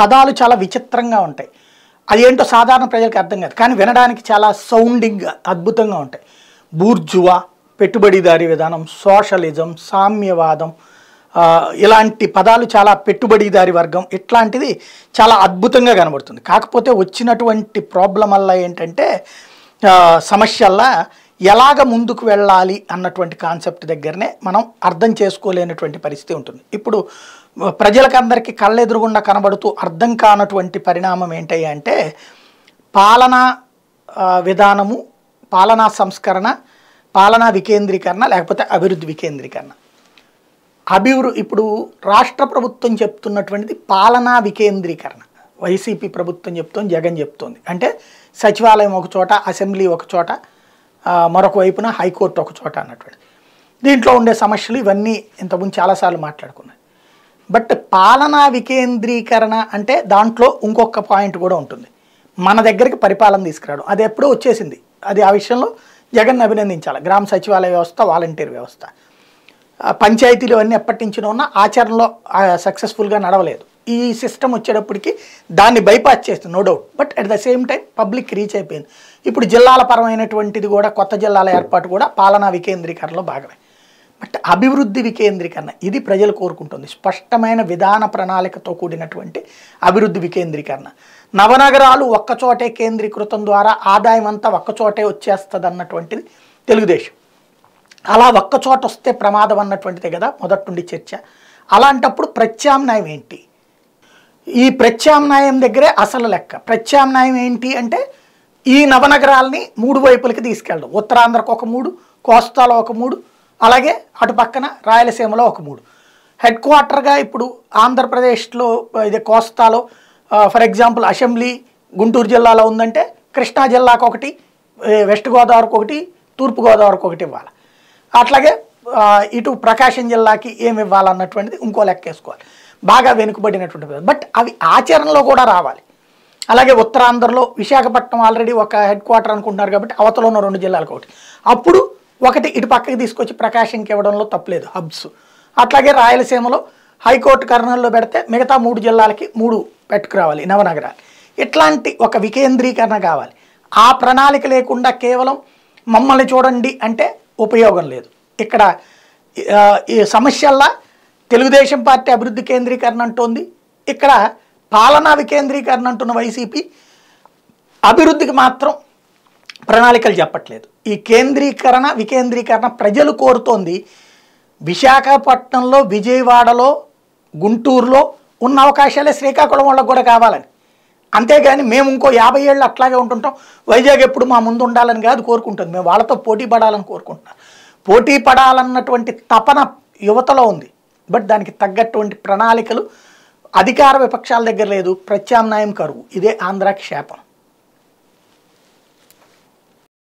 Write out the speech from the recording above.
పదాలు చాలా విచిత్రంగా ఉంటాయి అదేంటో సాధారణ ప్రజలకు అర్థం కాదు కానీ వినడానికి చాలా సౌండింగ్గా అద్భుతంగా ఉంటాయి బూర్జువా పెట్టుబడిదారీ విధానం సోషలిజం సామ్యవాదం ఇలాంటి పదాలు చాలా పెట్టుబడిదారి వర్గం ఇట్లాంటిది చాలా అద్భుతంగా కనబడుతుంది కాకపోతే వచ్చినటువంటి ప్రాబ్లం వల్ల ఏంటంటే సమస్యల్లా ఎలాగ ముందుకు వెళ్ళాలి అన్నటువంటి కాన్సెప్ట్ దగ్గరనే మనం అర్థం చేసుకోలేనటువంటి పరిస్థితి ఉంటుంది ఇప్పుడు ప్రజలకందరికీ కళ్ళెదురుగుండా కనబడుతూ అర్థం కానటువంటి పరిణామం ఏంటయ్యా అంటే పాలనా విధానము పాలనా సంస్కరణ పాలనా వికేంద్రీకరణ లేకపోతే అభివృద్ధి వికేంద్రీకరణ అభివృ ఇప్పుడు రాష్ట్ర ప్రభుత్వం చెప్తున్నటువంటిది పాలనా వికేంద్రీకరణ వైసీపీ ప్రభుత్వం చెప్తుంది జగన్ చెప్తోంది అంటే సచివాలయం ఒక చోట అసెంబ్లీ ఒక చోట మరొక వైపున హైకోర్టు ఒక చోట అన్నటువంటి దీంట్లో ఉండే సమస్యలు ఇవన్నీ ఇంతకుముందు చాలాసార్లు మాట్లాడుకున్నాయి బట్ పాలనా వికేంద్రీకరణ అంటే దాంట్లో ఇంకొక పాయింట్ కూడా ఉంటుంది మన దగ్గరికి పరిపాలన తీసుకురావడం అది ఎప్పుడో వచ్చేసింది అది ఆ విషయంలో జగన్ అభినందించాలి గ్రామ సచివాలయ వ్యవస్థ వాలంటీర్ వ్యవస్థ పంచాయతీలు అన్నీ ఎప్పటి నుంచినో ఉన్న ఆచరణలో సక్సెస్ఫుల్గా నడవలేదు ఈ సిస్టమ్ వచ్చేటప్పటికి దాన్ని బైపాస్ చేస్తుంది no doubt but at the same time public reach అయిపోయింది ఇప్పుడు జిల్లాల పరమైనటువంటిది కూడా కొత్త జిల్లాల ఏర్పాటు కూడా పాలనా వికేంద్రీకరణలో భాగమే బట్ అభివృద్ధి వికేంద్రీకరణ ఇది ప్రజలు కోరుకుంటుంది స్పష్టమైన విధాన ప్రణాళికతో కూడినటువంటి అభివృద్ధి వికేంద్రీకరణ నవనగరాలు ఒక్కచోటే కేంద్రీకృతం ద్వారా ఆదాయం అంతా ఒక్కచోటే వచ్చేస్తుంది అన్నటువంటిది తెలుగుదేశం అలా ఒక్కచోట వస్తే ప్రమాదం అన్నటువంటిదే కదా మొదటి నుండి చర్చ అలాంటప్పుడు ప్రత్యామ్నాయం ఏంటి ఈ ప్రత్యామ్నాయం దగ్గరే అసలు లెక్క ప్రత్యామ్నాయం ఏంటి అంటే ఈ నవనగరాలని మూడు వైపులకి తీసుకెళ్ళడం ఉత్తరాంధ్రకు ఒక మూడు కోస్తాలో ఒక మూడు అలాగే అటు పక్కన రాయలసీమలో ఒక మూడు హెడ్ క్వార్టర్గా ఇప్పుడు ఆంధ్రప్రదేశ్లో ఇది కోస్తాలో ఫర్ ఎగ్జాంపుల్ అసెంబ్లీ గుంటూరు జిల్లాలో ఉందంటే కృష్ణా జిల్లాకు ఒకటి వెస్ట్ గోదావరికి ఒకటి తూర్పు గోదావరికి ఒకటి ఇవ్వాలి అట్లాగే ఇటు ప్రకాశం జిల్లాకి ఏమి ఇవ్వాలన్నటువంటిది ఇంకో లెక్క వేసుకోవాలి బాగా వెనుకబడినటువంటి బట్ అవి ఆచరణలో కూడా రావాలి అలాగే ఉత్తరాంధ్రలో విశాఖపట్నం ఆల్రెడీ ఒక హెడ్ క్వార్టర్ అనుకుంటున్నారు కాబట్టి అవతల ఉన్న రెండు జిల్లాలకు ఒకటి అప్పుడు ఒకటి ఇటు పక్కకి తీసుకొచ్చి ప్రకాశంకి ఇవ్వడంలో తప్పలేదు హబ్స్ అట్లాగే రాయలసీమలో హైకోర్టు కర్నూలులో పెడితే మిగతా మూడు జిల్లాలకి మూడు పెట్టుకురావాలి నవనగరాలు ఇట్లాంటి ఒక వికేంద్రీకరణ కావాలి ఆ ప్రణాళిక లేకుండా కేవలం మమ్మల్ని చూడండి అంటే ఉపయోగం లేదు ఇక్కడ ఈ సమస్యల్లా తెలుగుదేశం పార్టీ అభివృద్ధి కేంద్రీకరణ అంటోంది ఇక్కడ పాలనా వికేంద్రీకరణ అంటున్న వైసీపీ అభివృద్ధికి మాత్రం ప్రణాళికలు చెప్పట్లేదు ఈ కేంద్రీకరణ వికేంద్రీకరణ ప్రజలు కోరుతోంది విశాఖపట్నంలో విజయవాడలో గుంటూరులో ఉన్న అవకాశాలే శ్రీకాకుళం వాళ్ళకు కూడా కావాలని అంతేగాని మేము ఇంకో యాభై ఏళ్ళు అట్లాగే ఉంటుంటాం వైజాగ్ ఎప్పుడు మా ముందు ఉండాలని కాదు కోరుకుంటుంది మేము వాళ్ళతో పోటీ పడాలని కోరుకుంటున్నాం పోటీ పడాలన్నటువంటి తపన యువతలో ఉంది బట్ దానికి తగ్గటువంటి ప్రణాళికలు అధికార విపక్షాల దగ్గర లేదు ప్రత్యామ్నాయం కరువు ఇదే ఆంధ్రాకి శాపం